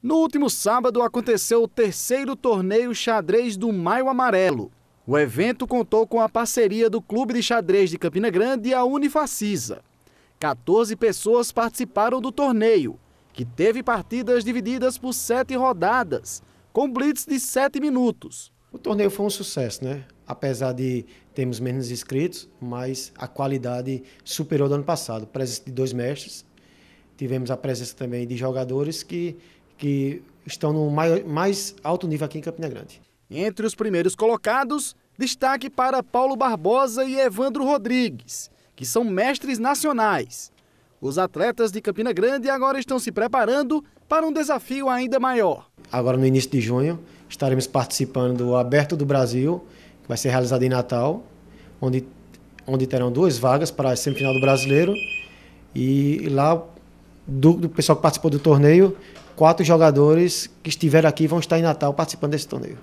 No último sábado aconteceu o terceiro torneio xadrez do Maio Amarelo. O evento contou com a parceria do Clube de Xadrez de Campina Grande e a Unifacisa. 14 pessoas participaram do torneio, que teve partidas divididas por sete rodadas, com blitz de sete minutos. O torneio foi um sucesso, né? Apesar de termos menos inscritos, mas a qualidade superou do ano passado. Presença de dois mestres, tivemos a presença também de jogadores que que estão no mais alto nível aqui em Campina Grande. Entre os primeiros colocados, destaque para Paulo Barbosa e Evandro Rodrigues, que são mestres nacionais. Os atletas de Campina Grande agora estão se preparando para um desafio ainda maior. Agora, no início de junho, estaremos participando do Aberto do Brasil, que vai ser realizado em Natal, onde, onde terão duas vagas para a semifinal do Brasileiro. E lá do, do pessoal que participou do torneio, quatro jogadores que estiveram aqui vão estar em Natal participando desse torneio.